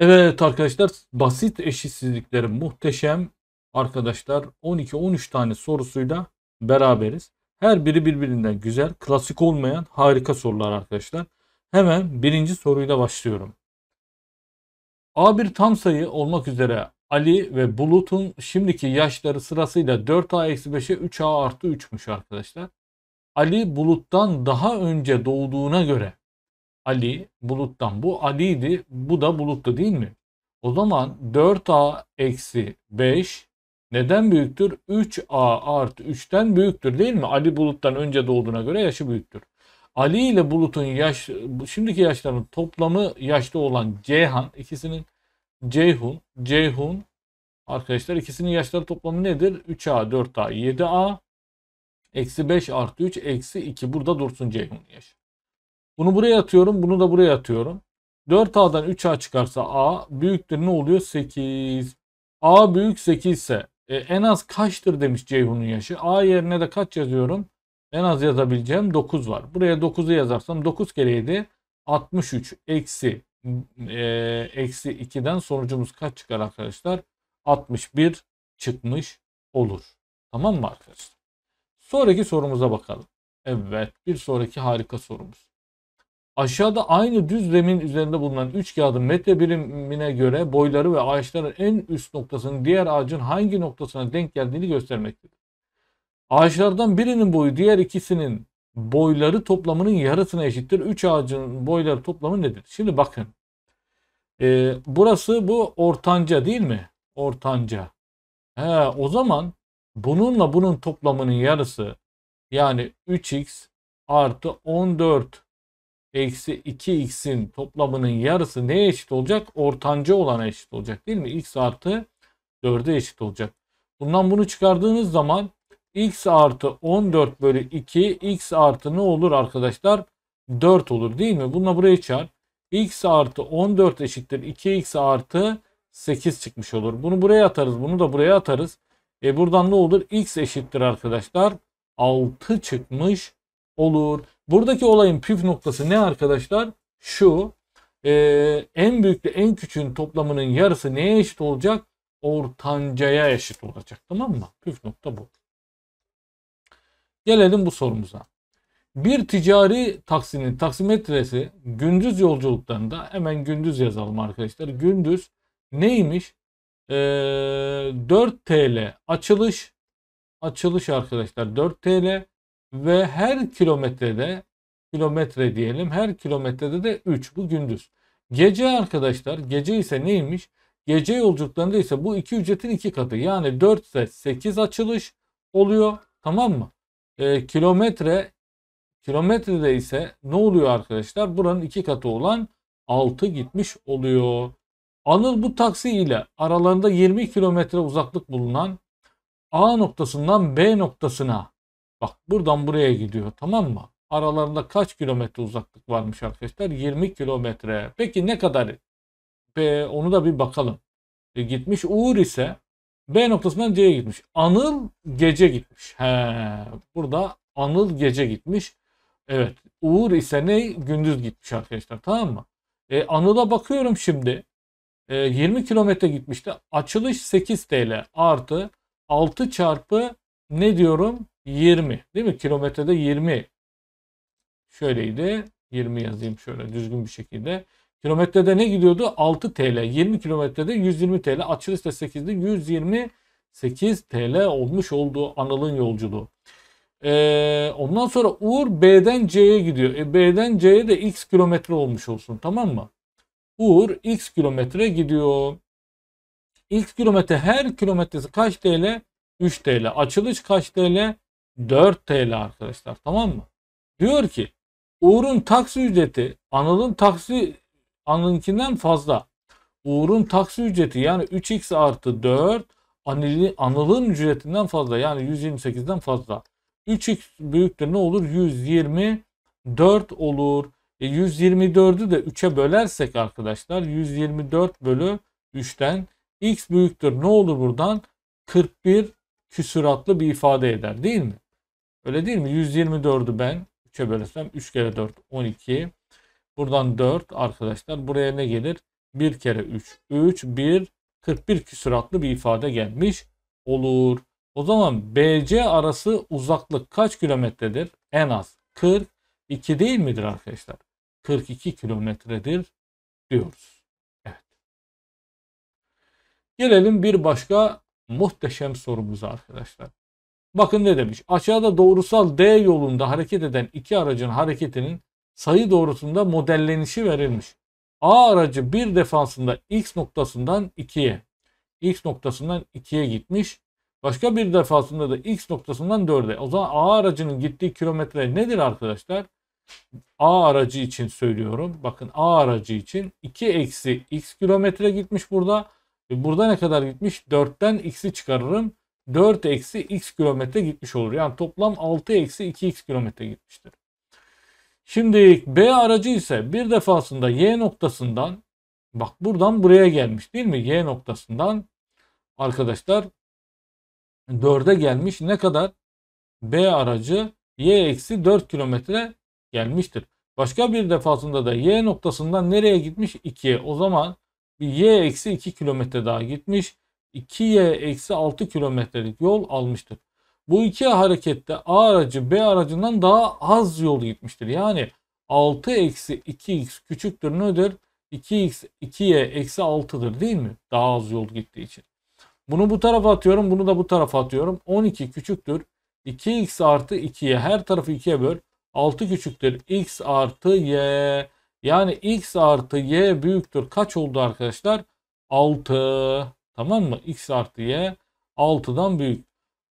Evet arkadaşlar basit eşitsizlikleri muhteşem arkadaşlar 12-13 tane sorusuyla beraberiz. Her biri birbirinden güzel, klasik olmayan harika sorular arkadaşlar. Hemen birinci soruyla başlıyorum. A1 tam sayı olmak üzere Ali ve Bulut'un şimdiki yaşları sırasıyla 4A-5'e 3A artı 3'müş arkadaşlar. Ali Bulut'tan daha önce doğduğuna göre Ali buluttan. Bu Ali'ydi. Bu da buluttu değil mi? O zaman 4A eksi 5 neden büyüktür? 3A artı 3'ten büyüktür değil mi? Ali buluttan önce doğduğuna göre yaşı büyüktür. Ali ile Bulut'un yaş, şimdiki yaşlarının toplamı yaşta olan Ceyhan, ikisinin Ceyhun, Ceyhun arkadaşlar ikisinin yaşları toplamı nedir? 3A, 4A, 7A, eksi 5 artı 3, eksi 2. Burada dursun Ceyhun yaşı. Bunu buraya atıyorum. Bunu da buraya atıyorum. 4A'dan 3A çıkarsa A büyüktür ne oluyor? 8. A büyük 8 ise e, en az kaçtır demiş Ceyhun'un yaşı. A yerine de kaç yazıyorum? En az yazabileceğim 9 var. Buraya 9'u yazarsam 9 kere 63 eksi e, eksi 2'den sonucumuz kaç çıkar arkadaşlar? 61 çıkmış olur. Tamam mı arkadaşlar? Sonraki sorumuza bakalım. Evet bir sonraki harika sorumuz. Aşağıda aynı düzlemin üzerinde bulunan 3 kağıdın metre birimine göre boyları ve ağaçların en üst noktasının diğer ağacın hangi noktasına denk geldiğini göstermektedir. Ağaçlardan birinin boyu diğer ikisinin boyları toplamının yarısına eşittir. 3 ağacın boyları toplamı nedir? Şimdi bakın. E, burası bu ortanca değil mi? Ortanca. He, o zaman bununla bunun toplamının yarısı yani 3x artı 14 eksi 2x'in toplamının yarısı neye eşit olacak? Ortanca olana eşit olacak değil mi? x artı 4'e eşit olacak. Bundan bunu çıkardığınız zaman x artı 14 bölü 2 x artı ne olur arkadaşlar? 4 olur değil mi? Bununla buraya çağır. x artı 14 eşittir 2x artı 8 çıkmış olur. Bunu buraya atarız. Bunu da buraya atarız. E buradan ne olur? x eşittir arkadaşlar. 6 çıkmış olur. Buradaki olayın püf noktası ne arkadaşlar? Şu e, en büyükle en küçüğün toplamının yarısı neye eşit olacak? Ortancaya eşit olacak. Tamam mı? Püf nokta bu. Gelelim bu sorumuza. Bir ticari taksinin taksimetresi gündüz yolculuklarında hemen gündüz yazalım arkadaşlar. Gündüz neymiş? Ee, 4 TL açılış açılış arkadaşlar 4 TL ve her kilometrede kilometre diyelim her kilometrede de 3 bu gündüz. Gece arkadaşlar gece ise neymiş? Gece yolculuklarında ise bu iki ücretin iki katı yani 4 ise 8 açılış oluyor tamam mı? E, kilometre kilometrede ise ne oluyor arkadaşlar? Buranın iki katı olan 6 gitmiş oluyor. Anıl bu taksi ile aralarında 20 kilometre uzaklık bulunan A noktasından B noktasına Bak buradan buraya gidiyor tamam mı? Aralarında kaç kilometre uzaklık varmış arkadaşlar? 20 kilometre. Peki ne kadar? Be, onu da bir bakalım. E, gitmiş Uğur ise B noktasından C'ye gitmiş. Anıl gece gitmiş. He, burada Anıl gece gitmiş. Evet. Uğur ise ne? Gündüz gitmiş arkadaşlar. Tamam mı? E, Anıl'a bakıyorum şimdi. E, 20 kilometre gitmişti. Açılış 8 TL artı 6 çarpı ne diyorum? 20 değil mi? Kilometrede 20 şöyleydi. 20 yazayım şöyle düzgün bir şekilde. Kilometrede ne gidiyordu? 6 TL. 20 kilometrede 120 TL. Açılışta 8'de 128 TL olmuş oldu analın yolculuğu. Ee, ondan sonra Uğur B'den C'ye gidiyor. E, B'den C'ye de X kilometre olmuş olsun tamam mı? Uğur X kilometre gidiyor. X kilometre her kilometresi kaç TL? 3 TL. Açılış kaç TL? 4 TL arkadaşlar tamam mı? Diyor ki Uğur'un taksi ücreti Anıl'ın taksi Anıl'ınkinden fazla. Uğur'un taksi ücreti yani 3x artı 4 Anıl'ın Anıl'ın ücretinden fazla yani 128'den fazla. 3x büyüktür ne olur? 124 olur. E 124'ü de 3'e bölersek arkadaşlar 124 bölü 3'ten x büyüktür ne olur buradan? 41 küsuratlı bir ifade eder değil mi? Öyle değil mi? 124'ü ben 3'e bölürsem 3 kere 4 12. Buradan 4 arkadaşlar. Buraya ne gelir? 1 kere 3. 3, 1, 41 küsuratlı bir ifade gelmiş olur. O zaman BC arası uzaklık kaç kilometredir? En az 42 değil midir arkadaşlar? 42 kilometredir diyoruz. Evet. Gelelim bir başka muhteşem sorumuza arkadaşlar. Bakın ne demiş. Aşağıda doğrusal D yolunda hareket eden iki aracın hareketinin sayı doğrusunda modellenişi verilmiş. A aracı bir defasında X noktasından 2'ye, X noktasından 2'ye gitmiş. Başka bir defasında da X noktasından 4'e. O zaman A aracının gittiği kilometre nedir arkadaşlar? A aracı için söylüyorum. Bakın A aracı için 2 eksi X kilometre gitmiş burada. E, burada ne kadar gitmiş? 4'ten X'i çıkarırım. 4 eksi x kilometre gitmiş olur. Yani toplam 6 eksi 2x kilometre gitmiştir. Şimdi B aracı ise bir defasında y noktasından bak buradan buraya gelmiş değil mi? Y noktasından arkadaşlar 4'e gelmiş. Ne kadar? B aracı y eksi 4 kilometre gelmiştir. Başka bir defasında da y noktasından nereye gitmiş? 2'ye. O zaman bir y eksi 2 kilometre daha gitmiş. 2y-6 eksi kilometrelik yol almıştır. Bu iki harekette A aracı B aracından daha az yol gitmiştir. Yani 6 eksi 2x küçüktür nedir? 2x 2y eksi 6'dır değil mi? Daha az yol gittiği için. Bunu bu tarafa atıyorum. Bunu da bu tarafa atıyorum. 12 küçüktür. 2x artı 2y. Her tarafı 2'ye böl. 6 küçüktür. x artı y. Yani x artı y büyüktür. Kaç oldu arkadaşlar? 6. Tamam mı? X artı Y 6'dan büyük.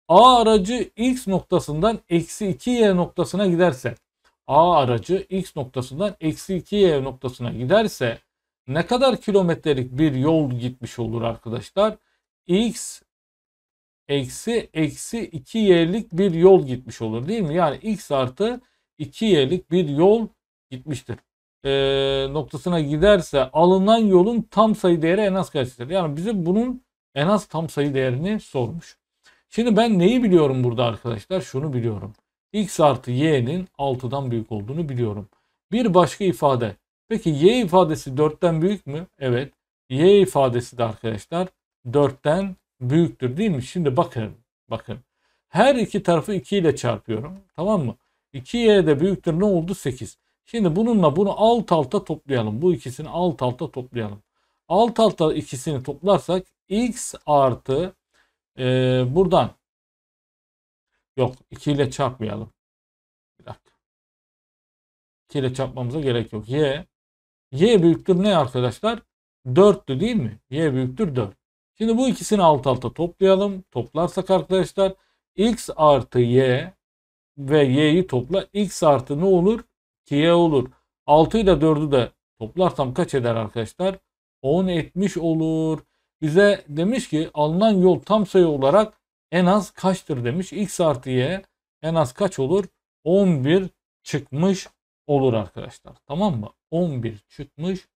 A aracı X noktasından eksi 2Y noktasına giderse. A aracı X noktasından eksi 2Y noktasına giderse ne kadar kilometrelik bir yol gitmiş olur arkadaşlar? X eksi eksi 2y'lik bir yol gitmiş olur değil mi? Yani x artı 2y'lik bir yol gitmiştir e, noktasına giderse alınan yolun tam sayı değeri en az kaçtır? Yani bize bunun en az tam sayı değerini sormuş. Şimdi ben neyi biliyorum burada arkadaşlar? Şunu biliyorum. X artı Y'nin 6'dan büyük olduğunu biliyorum. Bir başka ifade. Peki Y ifadesi 4'ten büyük mü? Evet. Y ifadesi de arkadaşlar 4'ten büyüktür değil mi? Şimdi bakın. Bakın. Her iki tarafı 2 ile çarpıyorum. Tamam mı? 2y de büyüktür ne oldu? 8. Şimdi bununla bunu alt alta toplayalım. Bu ikisini alt alta toplayalım. Alt alta ikisini toplarsak x artı e, buradan yok 2 ile çarpmayalım. Bir dakika. 2 ile çarpmamıza gerek yok. Y y büyüktür ne arkadaşlar? 4'tü değil mi? Y büyüktür 4. Şimdi bu ikisini alt alta toplayalım. Toplarsak arkadaşlar x artı y ve y'yi topla. x artı ne olur? 2'ye olur. 6 ile 4'ü de toplarsam kaç eder arkadaşlar? 10 etmiş olur. Bize demiş ki alınan yol tam sayı olarak en az kaçtır demiş. X artı Y en az kaç olur? 11 çıkmış olur arkadaşlar. Tamam mı? 11 çıkmış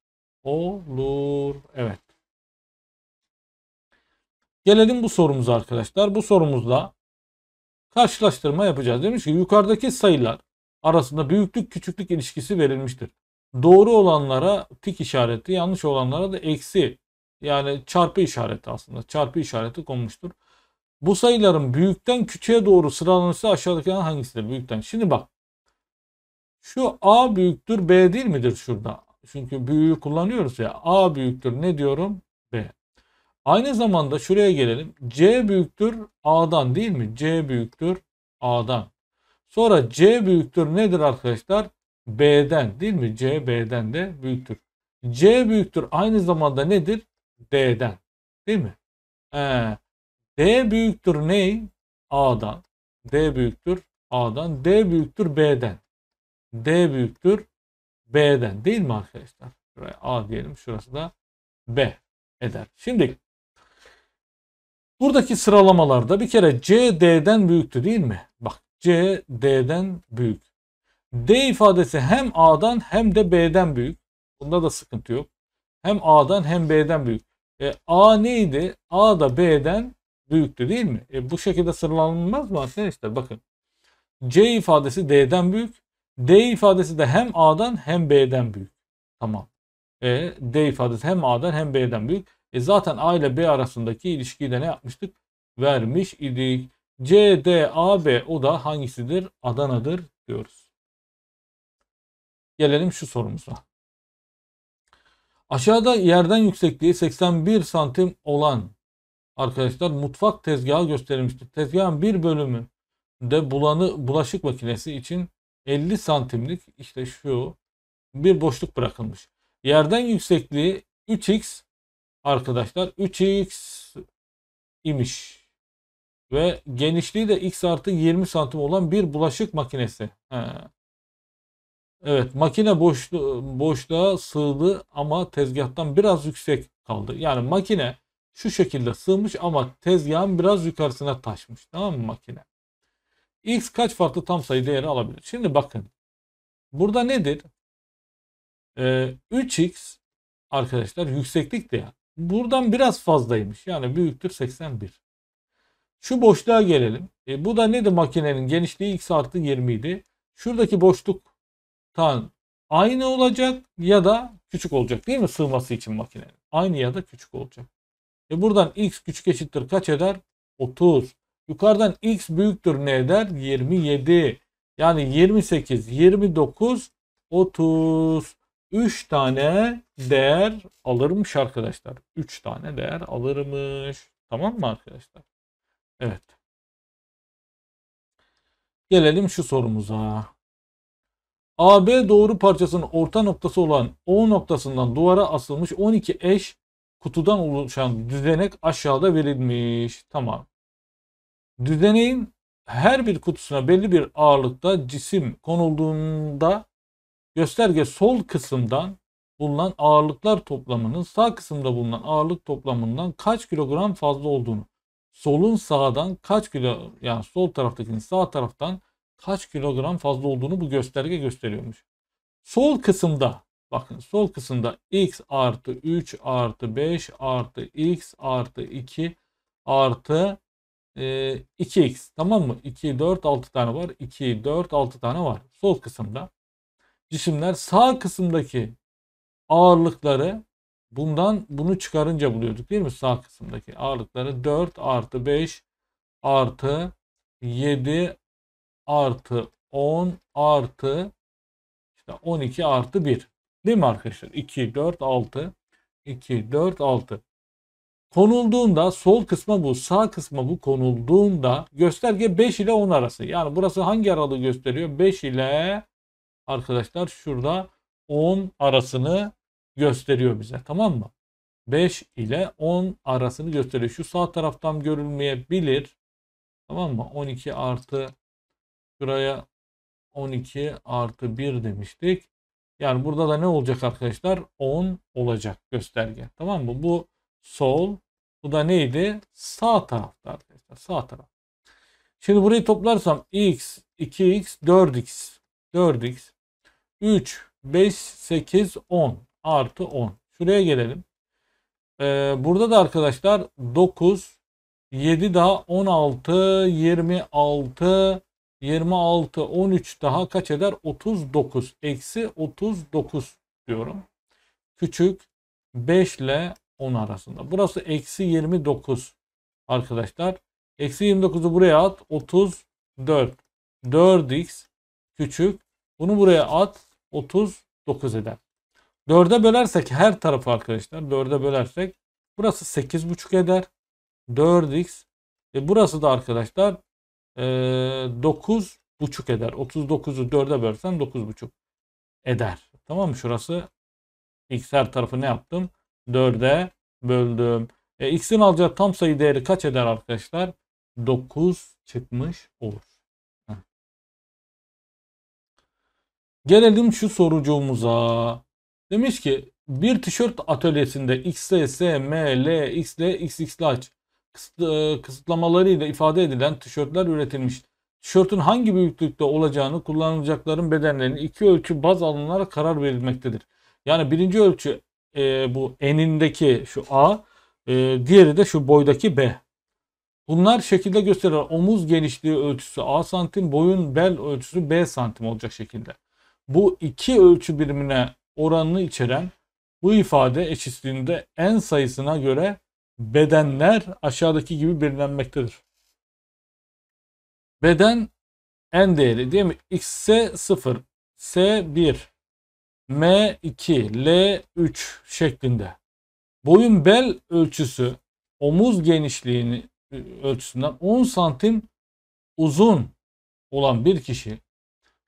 olur. Evet. Gelelim bu sorumuza arkadaşlar. Bu sorumuzda karşılaştırma yapacağız. Demiş ki yukarıdaki sayılar arasında büyüklük küçüklük ilişkisi verilmiştir. Doğru olanlara tik işareti, yanlış olanlara da eksi yani çarpı işareti aslında çarpı işareti konmuştur. Bu sayıların büyükten küçüğe doğru sıralanırsa aşağıdaki hangisidir büyükten? Şimdi bak şu A büyüktür B değil midir şurada? Çünkü büyüğü kullanıyoruz ya A büyüktür ne diyorum? B. Aynı zamanda şuraya gelelim. C büyüktür A'dan değil mi? C büyüktür A'dan. Sonra C büyüktür nedir arkadaşlar? B'den değil mi? C B'den de büyüktür. C büyüktür aynı zamanda nedir? D'den değil mi? Ee, D büyüktür ney? A'dan. D büyüktür A'dan. D büyüktür B'den. D büyüktür B'den değil mi arkadaşlar? Şuraya A diyelim. Şurası da B eder. Şimdi buradaki sıralamalarda bir kere C D'den büyüktü değil mi? Bak C D'den büyük. D ifadesi hem A'dan hem de B'den büyük. Bunda da sıkıntı yok. Hem A'dan hem B'den büyük. E, A neydi? A da B'den büyüktü değil mi? E, bu şekilde sıralanmaz mı arkadaşlar? Bakın. C ifadesi D'den büyük. D ifadesi de hem A'dan hem B'den büyük. Tamam. E, D ifadesi hem A'dan hem B'den büyük. E, zaten A ile B arasındaki ilişkiyi de ne yapmıştık? Vermiş idik. CDAB o da hangisidir? Adana'dır diyoruz. Gelelim şu sorumuza. Aşağıda yerden yüksekliği 81 santim olan arkadaşlar mutfak tezgahı gösterilmiştir. Tezgahın bir bölümü de bulanı, bulaşık makinesi için 50 santimlik işte şu bir boşluk bırakılmış. Yerden yüksekliği 3x arkadaşlar 3x imiş. Ve genişliği de x artı 20 santim olan bir bulaşık makinesi. He. Evet makine boşlu, boşluğa sığdı ama tezgahtan biraz yüksek kaldı. Yani makine şu şekilde sığmış ama tezgahın biraz yukarısına taşmış. Tamam mı makine? X kaç farklı tam sayı değeri alabilir? Şimdi bakın. Burada nedir? Ee, 3x arkadaşlar yükseklik değer. Buradan biraz fazlaymış. Yani büyüktür 81. Şu boşluğa gelelim. E, bu da nedir makinenin genişliği x artı 20 idi. Şuradaki boşluktan aynı olacak ya da küçük olacak değil mi sığması için makinenin? Aynı ya da küçük olacak. E buradan x küçük eşittir kaç eder? 30. Yukarıdan x büyüktür ne eder? 27. Yani 28, 29, 30. 3 tane değer alırmış arkadaşlar. 3 tane değer alırmış. Tamam mı arkadaşlar? Evet. Gelelim şu sorumuza. AB doğru parçasının orta noktası olan O noktasından duvara asılmış 12 eş kutudan oluşan düzenek aşağıda verilmiş. Tamam. Düzeneğin her bir kutusuna belli bir ağırlıkta cisim konulduğunda gösterge sol kısımdan bulunan ağırlıklar toplamının sağ kısımda bulunan ağırlık toplamından kaç kilogram fazla olduğunu solun sağdan kaç kilo yani sol taraftakinin sağ taraftan kaç kilogram fazla olduğunu bu gösterge gösteriyormuş. Sol kısımda bakın sol kısımda x artı 3 artı 5 artı x artı 2 artı e, 2x tamam mı? 2, 4, 6 tane var. 2, 4, 6 tane var. Sol kısımda. Cisimler sağ kısımdaki ağırlıkları Bundan bunu çıkarınca buluyorduk değil mi sağ kısımdaki ağırlıkları 4 artı 5 artı 7 artı 10 artı işte 12 artı 1 değil mi arkadaşlar 2 4 6 2 4 6 konulduğunda sol kısma bu sağ kısma bu konulduğunda gösterge 5 ile 10 arası yani burası hangi aralığı gösteriyor 5 ile arkadaşlar şurada 10 arasını gösteriyor bize. Tamam mı? 5 ile 10 arasını gösteriyor. Şu sağ taraftan görülmeyebilir. Tamam mı? 12 artı şuraya 12 artı 1 demiştik. Yani burada da ne olacak arkadaşlar? 10 olacak gösterge. Tamam mı? Bu sol. Bu da neydi? Sağ tarafta arkadaşlar. Sağ taraf. Şimdi burayı toplarsam x, 2x, 4x, 4x, 3, 5, 8, 10 artı 10. Şuraya gelelim. Ee, burada da arkadaşlar 9, 7 daha 16, 26, 26, 13 daha kaç eder? 39. Eksi 39 diyorum. Küçük 5 ile 10 arasında. Burası eksi 29 arkadaşlar. Eksi 29'u buraya at. 34. 4x küçük. Bunu buraya at. 39 eder. 4'e bölersek her tarafı arkadaşlar 4'e bölersek burası 8,5 eder. 4x e burası da arkadaşlar e, 9,5 eder. 39'u 4'e bölsen 9,5 eder. Tamam mı? Şurası x her tarafı ne yaptım? 4'e böldüm. E, x'in alacağı tam sayı değeri kaç eder arkadaşlar? 9 çıkmış olur. Heh. Gelelim şu sorucuğumuza. Demiş ki bir tişört atölyesinde XS, ML, XL, XX e, kısıtlamalarıyla ifade edilen tişörtler üretilmiş. Tişörtün hangi büyüklükte olacağını kullanılacakların bedenlerinin iki ölçü baz alınarak karar verilmektedir. Yani birinci ölçü e, bu enindeki şu A, e, diğeri de şu boydaki B. Bunlar şekilde gösterilir. Omuz genişliği ölçüsü A santim, boyun bel ölçüsü B santim olacak şekilde. Bu iki ölçü birimine oranını içeren bu ifade eşitliğinde en sayısına göre bedenler aşağıdaki gibi belirlenmektedir. Beden en değeri değil mi? X S 0, S 1, M 2, L 3 şeklinde. Boyun bel ölçüsü omuz genişliğini e, ölçüsünden 10 santim uzun olan bir kişi.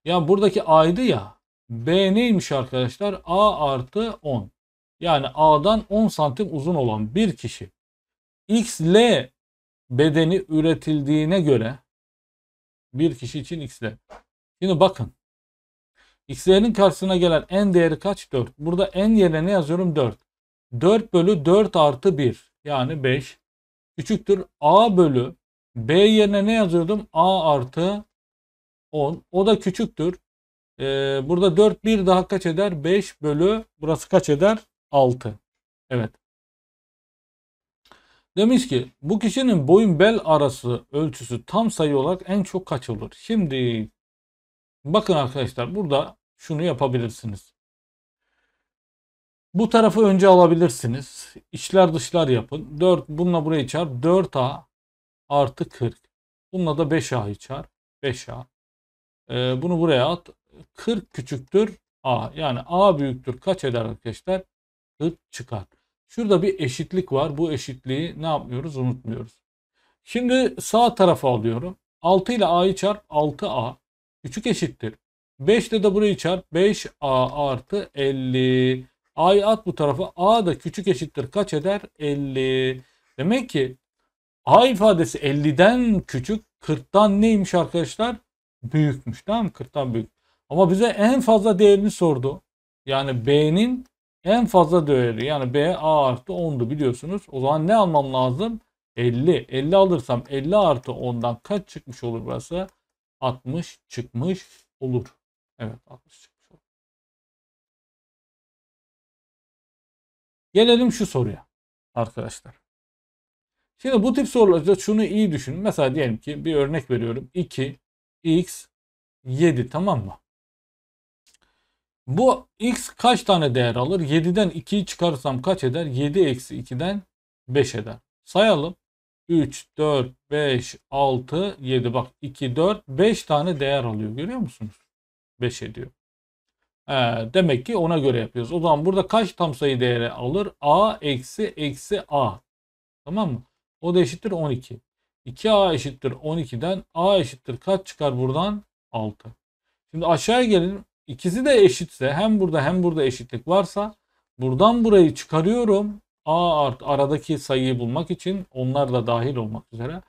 Ya buradaki A'ydı ya B neymiş arkadaşlar? A artı 10. Yani A'dan 10 santim uzun olan bir kişi XL bedeni üretildiğine göre bir kişi için XL. Şimdi bakın. XL'nin karşısına gelen en değeri kaç? 4. Burada en yerine ne yazıyorum? 4. 4 bölü 4 artı 1 yani 5 küçüktür. A bölü B yerine ne yazıyordum? A artı 10. O da küçüktür. E, burada 4 1 daha kaç eder? 5 bölü burası kaç eder? 6. Evet. Demiş ki bu kişinin boyun bel arası ölçüsü tam sayı olarak en çok kaç olur? Şimdi bakın arkadaşlar burada şunu yapabilirsiniz. Bu tarafı önce alabilirsiniz. İçler dışlar yapın. 4 bununla burayı çar. 4A artı 40. Bununla da 5A'yı çar. 5A. Ee, bunu buraya at. 40 küçüktür A. Yani A büyüktür kaç eder arkadaşlar? 40 çıkar. Şurada bir eşitlik var. Bu eşitliği ne yapmıyoruz? Unutmuyoruz. Şimdi sağ tarafa alıyorum. 6 ile A'yı çarp 6A. Küçük eşittir. 5 ile de burayı çarp 5A artı 50. A'yı at bu tarafa. A da küçük eşittir. Kaç eder? 50. Demek ki A ifadesi 50'den küçük. 40'tan neymiş arkadaşlar? Büyükmüş. Tamam mı? 40'tan büyük. Ama bize en fazla değerini sordu. Yani B'nin en fazla değeri. Yani B A artı 10'du biliyorsunuz. O zaman ne almam lazım? 50. 50 alırsam 50 artı 10'dan kaç çıkmış olur burası? 60 çıkmış olur. Evet 60 çıkmış olur. Gelelim şu soruya arkadaşlar. Şimdi bu tip sorularda şunu iyi düşünün. Mesela diyelim ki bir örnek veriyorum. 2 x 7 tamam mı? Bu x kaç tane değer alır? 7'den 2'yi çıkarırsam kaç eder? 7 eksi 2'den 5 eder. Sayalım. 3, 4, 5, 6, 7. Bak 2, 4, 5 tane değer alıyor. Görüyor musunuz? 5 ediyor. Ee, demek ki ona göre yapıyoruz. O zaman burada kaç tam sayı değeri alır? A eksi eksi A. Tamam mı? O da eşittir 12. 2A eşittir 12'den A eşittir kaç çıkar buradan? 6. Şimdi aşağıya gelin ikisi de eşitse hem burada hem burada eşitlik varsa buradan burayı çıkarıyorum. A artı aradaki sayıyı bulmak için onlar da dahil olmak üzere.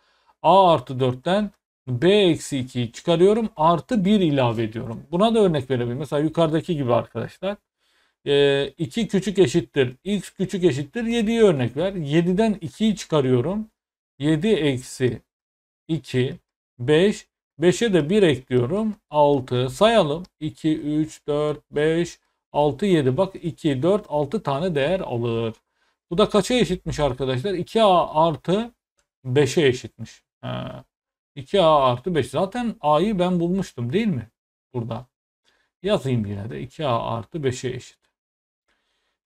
A artı 4'ten B eksi 2'yi çıkarıyorum. Artı 1 ilave ediyorum. Buna da örnek verebilirim. Mesela yukarıdaki gibi arkadaşlar. 2 ee, küçük eşittir. X küçük eşittir. 7'ye örnek ver. 7'den 2'yi çıkarıyorum. 7 eksi 2 5 5'e de 1 ekliyorum. 6 sayalım. 2, 3, 4, 5, 6, 7. Bak 2, 4, 6 tane değer alır. Bu da kaça eşitmiş arkadaşlar? 2A artı 5'e eşitmiş. He. 2A artı 5. Zaten A'yı ben bulmuştum değil mi? Burada. Yazayım yine de 2A artı 5'e eşit.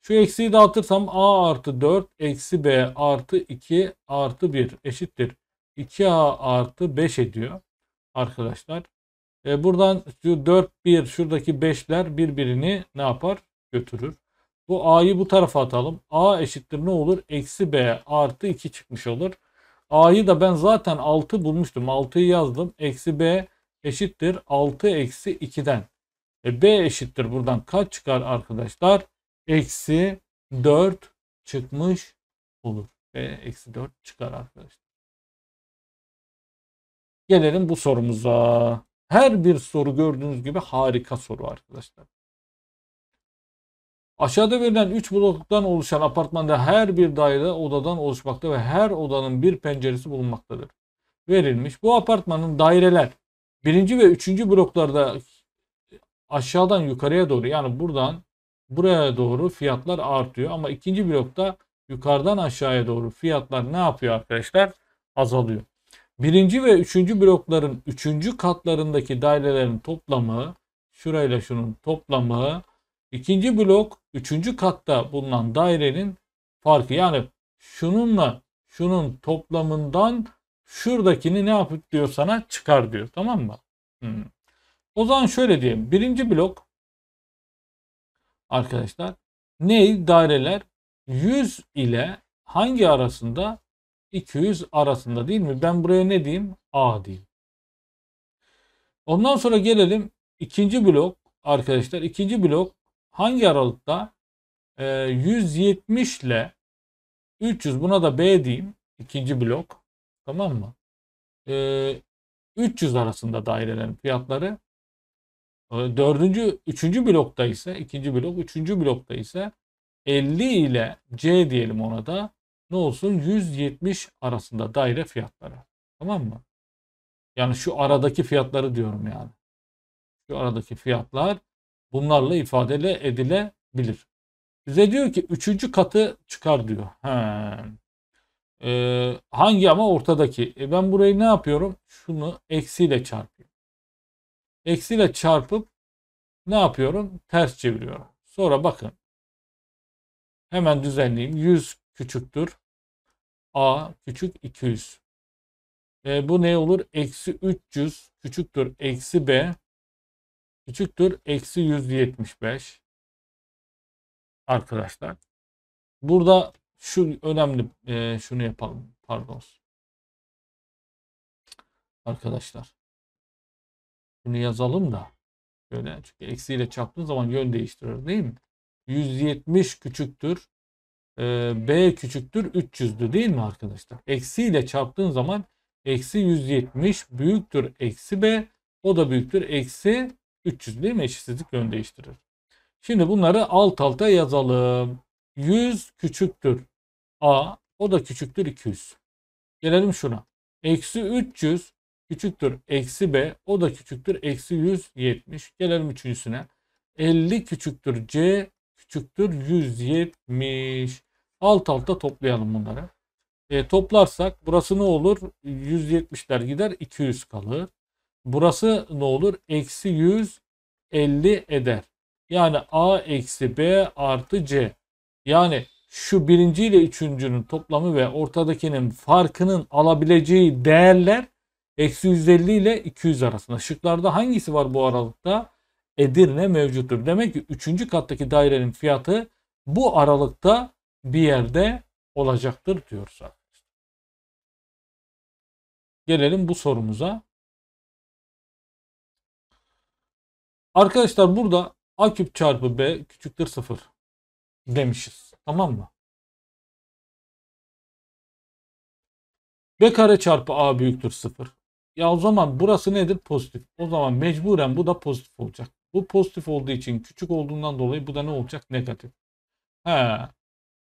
Şu eksiği dağıtırsam A artı 4 eksi B artı 2 artı 1 eşittir. 2A artı 5 ediyor arkadaşlar. E, buradan şu 4 1 şuradaki 5'ler birbirini ne yapar? Götürür. Bu a'yı bu tarafa atalım. a eşittir ne olur? Eksi b artı 2 çıkmış olur. a'yı da ben zaten 6 bulmuştum. 6'yı yazdım. Eksi b eşittir 6 eksi 2'den. E, b eşittir buradan kaç çıkar arkadaşlar? Eksi 4 çıkmış olur. b eksi 4 çıkar arkadaşlar. Gelelim bu sorumuza. Her bir soru gördüğünüz gibi harika soru arkadaşlar. Aşağıda verilen 3 bloktan oluşan apartmanda her bir daire odadan oluşmakta ve her odanın bir penceresi bulunmaktadır. Verilmiş. Bu apartmanın daireler birinci ve üçüncü bloklarda aşağıdan yukarıya doğru yani buradan buraya doğru fiyatlar artıyor. Ama ikinci blokta yukarıdan aşağıya doğru fiyatlar ne yapıyor arkadaşlar? Azalıyor. Birinci ve üçüncü blokların üçüncü katlarındaki dairelerin toplamı, şurayla şunun toplamı, ikinci blok üçüncü katta bulunan dairenin farkı. Yani şununla şunun toplamından şuradakini ne yapıp diyor sana çıkar diyor tamam mı? Hmm. O zaman şöyle diyeyim. Birinci blok arkadaşlar ne daireler 100 ile hangi arasında 200 arasında değil mi? Ben buraya ne diyeyim? A diyeyim. Ondan sonra gelelim ikinci blok arkadaşlar. ikinci blok hangi aralıkta? E, ee, 170 ile 300 buna da B diyeyim. ikinci blok. Tamam mı? E, ee, 300 arasında dairelerin fiyatları. Ee, dördüncü, üçüncü blokta ise ikinci blok. Üçüncü blokta ise 50 ile C diyelim ona da ne olsun 170 arasında daire fiyatları. Tamam mı? Yani şu aradaki fiyatları diyorum yani. Şu aradaki fiyatlar bunlarla ifade edilebilir. Bize diyor ki üçüncü katı çıkar diyor. He. Ee, hangi ama ortadaki. E ben burayı ne yapıyorum? Şunu eksiyle çarpıyorum. Eksiyle çarpıp ne yapıyorum? Ters çeviriyorum. Sonra bakın. Hemen düzenleyeyim. 100 küçüktür a küçük 200. E, bu ne olur? Eksi 300 küçüktür eksi b küçüktür eksi 175 arkadaşlar. Burada şu önemli e, şunu yapalım. Pardon. Arkadaşlar. Bunu yazalım da. Böyle çünkü eksiyle çarptığın zaman yön değiştirir değil mi? 170 küçüktür e, B küçüktür 300'dü değil mi arkadaşlar? eksiyle ile çarptığın zaman eksi 170 büyüktür eksi B o da büyüktür eksi 300 değil mi? Eşitsizlik yön değiştirir. Şimdi bunları alt alta yazalım. 100 küçüktür A o da küçüktür 200. Gelelim şuna. Eksi 300 küçüktür eksi B o da küçüktür eksi 170. Gelelim üçüncüsüne. 50 küçüktür C küçüktür 170. Alt alta toplayalım bunları. E, toplarsak burası ne olur? 170'ler gider 200 kalır. Burası ne olur? Eksi 150 eder. Yani A eksi B artı C. Yani şu birinci ile üçüncünün toplamı ve ortadakinin farkının alabileceği değerler eksi 150 ile 200 arasında. Şıklarda hangisi var bu aralıkta? Edirne mevcuttur. Demek ki 3. kattaki dairenin fiyatı bu aralıkta bir yerde olacaktır diyoruz arkadaşlar. Gelelim bu sorumuza. Arkadaşlar burada A küp çarpı B küçüktür 0 demişiz. Tamam mı? B kare çarpı A büyüktür 0. Ya o zaman burası nedir? Pozitif. O zaman mecburen bu da pozitif olacak. Bu pozitif olduğu için küçük olduğundan dolayı bu da ne olacak? Negatif. He.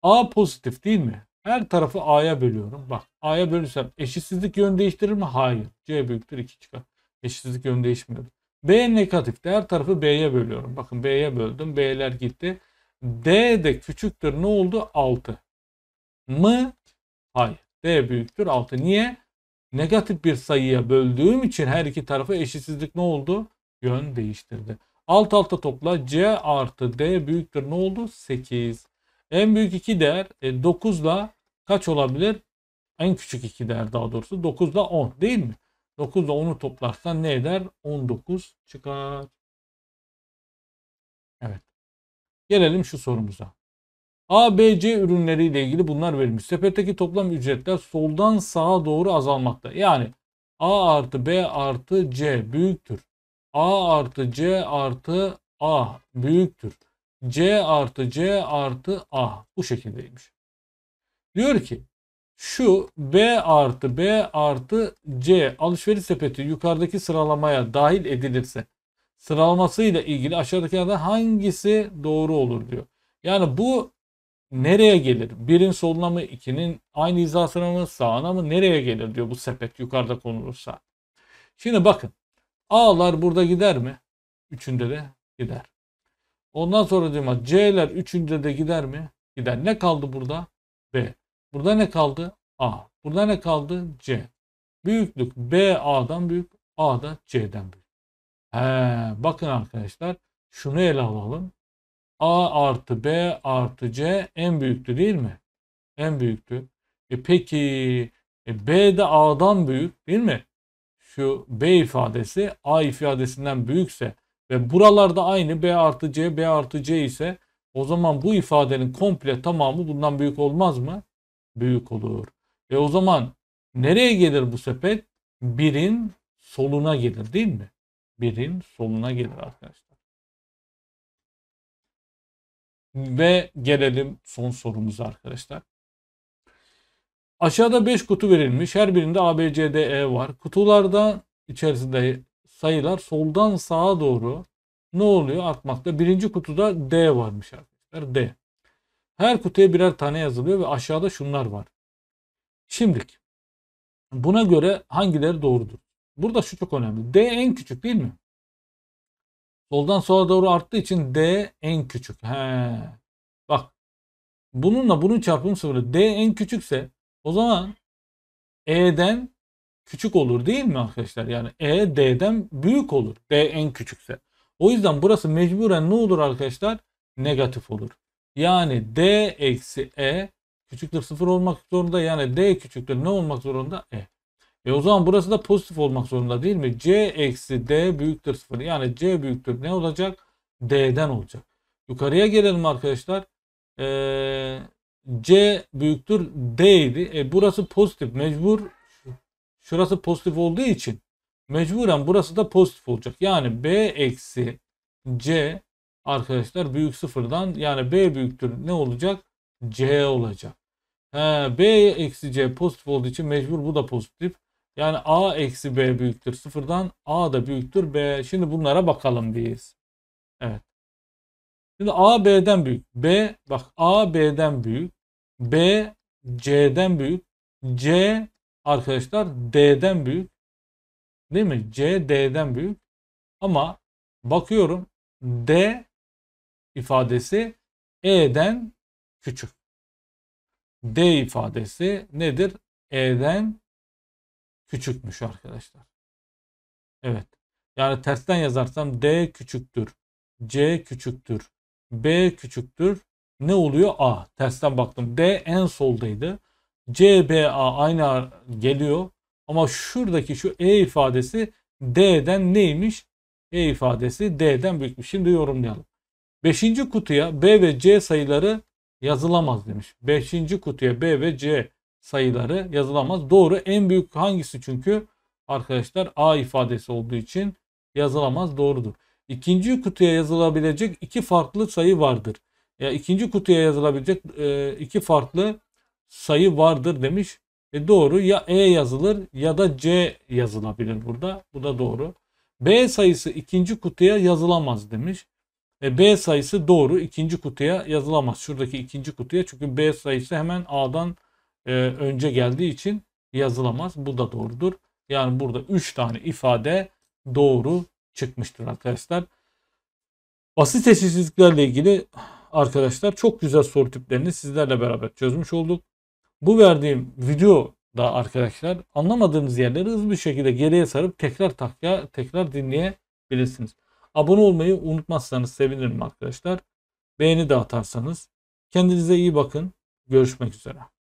A pozitif değil mi? Her tarafı A'ya bölüyorum. Bak A'ya bölürsem eşitsizlik yön değiştirir mi? Hayır. C büyüktür 2 çıkar. Eşitsizlik yön değişmiyor. B negatif. Her tarafı B'ye bölüyorum. Bakın B'ye böldüm. B'ler gitti. D de küçüktür. Ne oldu? 6. M Hayır. D büyüktür 6. Niye? Negatif bir sayıya böldüğüm için her iki tarafı eşitsizlik ne oldu? Yön değiştirdi. Alt alta topla C artı D büyüktür ne oldu? 8. En büyük 2 değer e, 9 ile kaç olabilir? En küçük 2 değer daha doğrusu 9 ile 10 değil mi? 9 ile 10'u toplarsan ne eder? 19 çıkar. Evet. Gelelim şu sorumuza. ABC ile ilgili bunlar verilmiş. Sepetteki toplam ücretler soldan sağa doğru azalmakta. Yani A artı B artı C büyüktür. A artı C artı A büyüktür. C artı C artı A. Bu şekildeymiş. Diyor ki şu B artı B artı C alışveriş sepeti yukarıdaki sıralamaya dahil edilirse sıralamasıyla ilgili aşağıdaki aşağıdakilerden hangisi doğru olur diyor. Yani bu nereye gelir? Birin soluna mı, ikinin aynı hizasına mı, sağına mı nereye gelir diyor bu sepet yukarıda konulursa. Şimdi bakın A'lar burada gider mi? Üçünde de gider. Ondan sonra diyorum C'ler üçünde de gider mi? Gider. Ne kaldı burada? B. Burada ne kaldı? A. Burada ne kaldı? C. Büyüklük B A'dan büyük. A da C'den büyük. He, bakın arkadaşlar şunu ele alalım. A artı B artı C en büyüktü değil mi? En büyüktü. E peki e B de A'dan büyük değil mi? şu B ifadesi A ifadesinden büyükse ve buralarda aynı B artı C, B artı C ise o zaman bu ifadenin komple tamamı bundan büyük olmaz mı? Büyük olur. E o zaman nereye gelir bu sepet? Birin soluna gelir değil mi? Birin soluna gelir arkadaşlar. Ve gelelim son sorumuza arkadaşlar. Aşağıda 5 kutu verilmiş. Her birinde A, B, C, D, E var. Kutularda içerisinde sayılar soldan sağa doğru ne oluyor? Artmakta. Birinci kutuda D varmış arkadaşlar. D. Her kutuya birer tane yazılıyor ve aşağıda şunlar var. Şimdilik. Buna göre hangileri doğrudur? Burada şu çok önemli. D en küçük değil mi? Soldan sola doğru arttığı için D en küçük. He. Bak. Bununla bunun çarpımı sıfırı. D en küçükse o zaman E'den küçük olur değil mi arkadaşlar? Yani E D'den büyük olur. D en küçükse. O yüzden burası mecburen ne olur arkadaşlar? Negatif olur. Yani D eksi E küçüktür sıfır olmak zorunda. Yani D küçüktür ne olmak zorunda? E. E o zaman burası da pozitif olmak zorunda değil mi? C eksi D büyüktür sıfır. Yani C büyüktür ne olacak? D'den olacak. Yukarıya gelelim arkadaşlar. Ee, C büyüktür D idi. E burası pozitif. Mecbur şurası pozitif olduğu için mecburen burası da pozitif olacak. Yani B eksi C arkadaşlar büyük sıfırdan yani B büyüktür ne olacak? C olacak. He, B eksi C pozitif olduğu için mecbur bu da pozitif. Yani A eksi B büyüktür sıfırdan. A da büyüktür B. Şimdi bunlara bakalım biz. Evet. Şimdi A B'den büyük. B bak A B'den büyük. B C'den büyük. C arkadaşlar D'den büyük. Değil mi? C D'den büyük. Ama bakıyorum D ifadesi E'den küçük. D ifadesi nedir? E'den küçükmüş arkadaşlar. Evet. Yani tersten yazarsam D küçüktür. C küçüktür. B küçüktür. Ne oluyor? A. Tersten baktım. D en soldaydı. C, B, A aynı geliyor. Ama şuradaki şu E ifadesi D'den neymiş? E ifadesi D'den büyükmüş. Şimdi yorumlayalım. Beşinci kutuya B ve C sayıları yazılamaz demiş. Beşinci kutuya B ve C sayıları yazılamaz. Doğru en büyük hangisi çünkü arkadaşlar A ifadesi olduğu için yazılamaz doğrudur. İkinci kutuya yazılabilecek iki farklı sayı vardır. Ya yani ikinci kutuya yazılabilecek e, iki farklı sayı vardır demiş. E doğru ya E yazılır ya da C yazılabilir burada. Bu da doğru. B sayısı ikinci kutuya yazılamaz demiş. E B sayısı doğru ikinci kutuya yazılamaz. Şuradaki ikinci kutuya çünkü B sayısı hemen A'dan e, önce geldiği için yazılamaz. Bu da doğrudur. Yani burada 3 tane ifade doğru çıkmıştır arkadaşlar. Basit eşitsizliklerle ilgili arkadaşlar çok güzel soru tiplerini sizlerle beraber çözmüş olduk. Bu verdiğim video da arkadaşlar anlamadığınız yerleri hızlı bir şekilde geriye sarıp tekrar takya tekrar dinleyebilirsiniz. Abone olmayı unutmazsanız sevinirim arkadaşlar. Beğeni de atarsanız. Kendinize iyi bakın. Görüşmek üzere.